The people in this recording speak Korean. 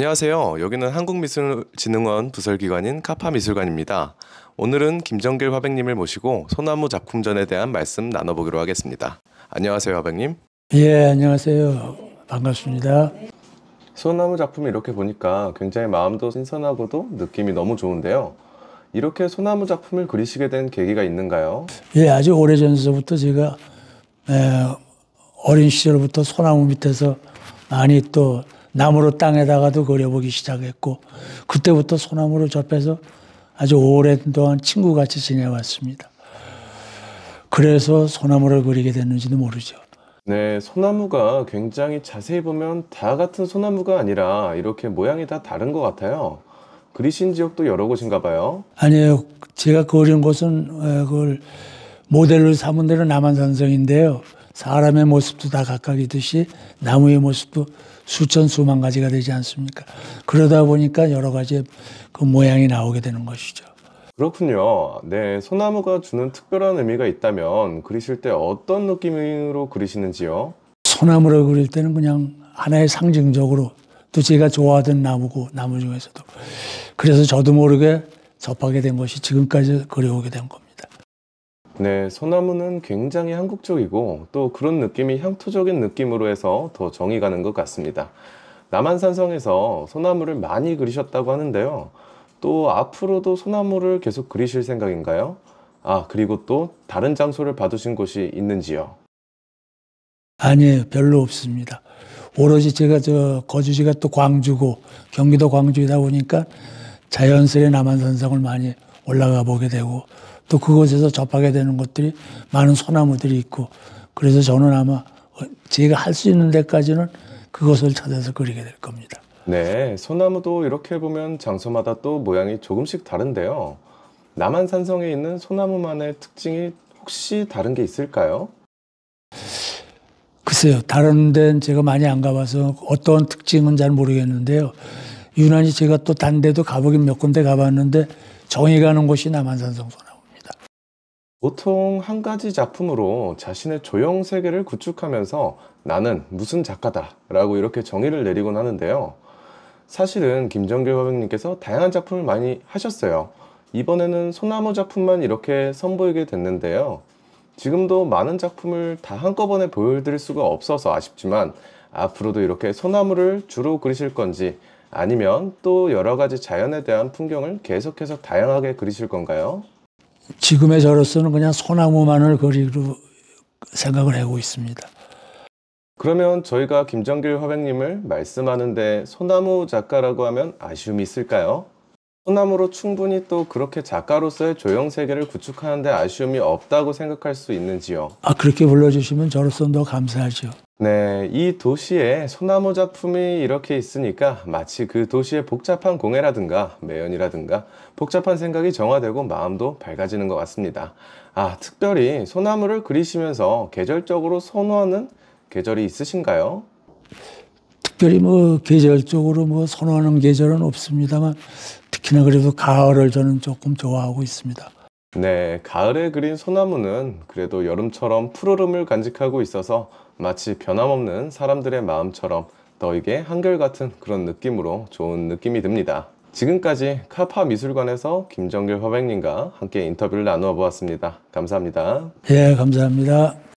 안녕하세요. 여기는 한국미술진흥원 부설기관인 카파미술관입니다. 오늘은 김정길 화백님을 모시고 소나무 작품전에 대한 말씀 나눠보기로 하겠습니다. 안녕하세요, 화백님. 예, 안녕하세요. 반갑습니다. 소나무 작품을 이렇게 보니까 굉장히 마음도 신선하고도 느낌이 너무 좋은데요. 이렇게 소나무 작품을 그리시게 된 계기가 있는가요? 예, 아주 오래전서부터 제가 에, 어린 시절부터 소나무 밑에서 많이 또 나무로 땅에다가도 그려보기 시작했고 그때부터 소나무로 접해서 아주 오랫동안 친구같이 지내왔습니다. 그래서 소나무를 그리게 됐는지도 모르죠. 네, 소나무가 굉장히 자세히 보면 다 같은 소나무가 아니라 이렇게 모양이 다 다른 것 같아요. 그리신 지역도 여러 곳인가 봐요. 아니에요. 제가 그린 곳은 어, 그걸 모델로 삼은 대로 남한산성인데요. 사람의 모습도 다 각각이듯이 나무의 모습도 수천 수만 가지가 되지 않습니까? 그러다 보니까 여러 가지 그 모양이 나오게 되는 것이죠. 그렇군요. 네, 소나무가 주는 특별한 의미가 있다면 그리실 때 어떤 느낌으로 그리시는지요? 소나무를 그릴 때는 그냥 하나의 상징적으로 또 제가 좋아하던 나무고 나무 중에서도 그래서 저도 모르게 접하게 된 것이 지금까지 그려오게 된 겁니다. 네, 소나무는 굉장히 한국적이고 또 그런 느낌이 향토적인 느낌으로 해서 더 정이 가는 것 같습니다. 남한산성에서 소나무를 많이 그리셨다고 하는데요. 또 앞으로도 소나무를 계속 그리실 생각인가요? 아, 그리고 또 다른 장소를 봐두신 곳이 있는지요? 아니에요. 별로 없습니다. 오로지 제가 저 거주지가 또 광주고 경기도 광주이다 보니까 자연스레 남한산성을 많이 올라가 보게 되고 또 그곳에서 접하게 되는 것들이 많은 소나무들이 있고 그래서 저는 아마 제가 할 수 있는 데까지는 그것을 찾아서 그리게 될 겁니다. 네, 소나무도 이렇게 보면 장소마다 또 모양이 조금씩 다른데요. 남한 산성에 있는 소나무만의 특징이 혹시 다른 게 있을까요? 글쎄요, 다른 데는 제가 많이 안 가봐서 어떤 특징은 잘 모르겠는데요. 유난히 제가 또 다른 데도 가보긴 몇 군데 가봤는데 정이 가는 곳이 남한산성 소나무. 보통 한 가지 작품으로 자신의 조형 세계를 구축하면서 나는 무슨 작가다 라고 이렇게 정의를 내리곤 하는데요. 사실은 김정길 화백님께서 다양한 작품을 많이 하셨어요. 이번에는 소나무 작품만 이렇게 선보이게 됐는데요. 지금도 많은 작품을 다 한꺼번에 보여드릴 수가 없어서 아쉽지만 앞으로도 이렇게 소나무를 주로 그리실 건지 아니면 또 여러 가지 자연에 대한 풍경을 계속해서 다양하게 그리실 건가요? 지금의 저로서는 그냥 소나무만을 거리로 생각을 하고 있습니다. 그러면 저희가 김정길 화백님을 말씀하는데 소나무 작가라고 하면 아쉬움이 있을까요? 소나무로 충분히 또 그렇게 작가로서의 조형 세계를 구축하는데 아쉬움이 없다고 생각할 수 있는지요? 아 그렇게 불러주시면 저로서는 더 감사하죠. 네, 이 도시에 소나무 작품이 이렇게 있으니까 마치 그 도시의 복잡한 공해라든가 매연이라든가 복잡한 생각이 정화되고 마음도 밝아지는 것 같습니다. 아, 특별히 소나무를 그리시면서 계절적으로 선호하는 계절이 있으신가요? 특별히 뭐 계절적으로 뭐 선호하는 계절은 없습니다만 특히나 그래도 가을을 저는 조금 좋아하고 있습니다. 네, 가을에 그린 소나무는 그래도 여름처럼 푸르름을 간직하고 있어서 마치 변함없는 사람들의 마음처럼 너에게 한결같은 그런 느낌으로 좋은 느낌이 듭니다. 지금까지 카파 미술관에서 김정길 화백님과 함께 인터뷰를 나누어 보았습니다. 감사합니다. 예, 감사합니다.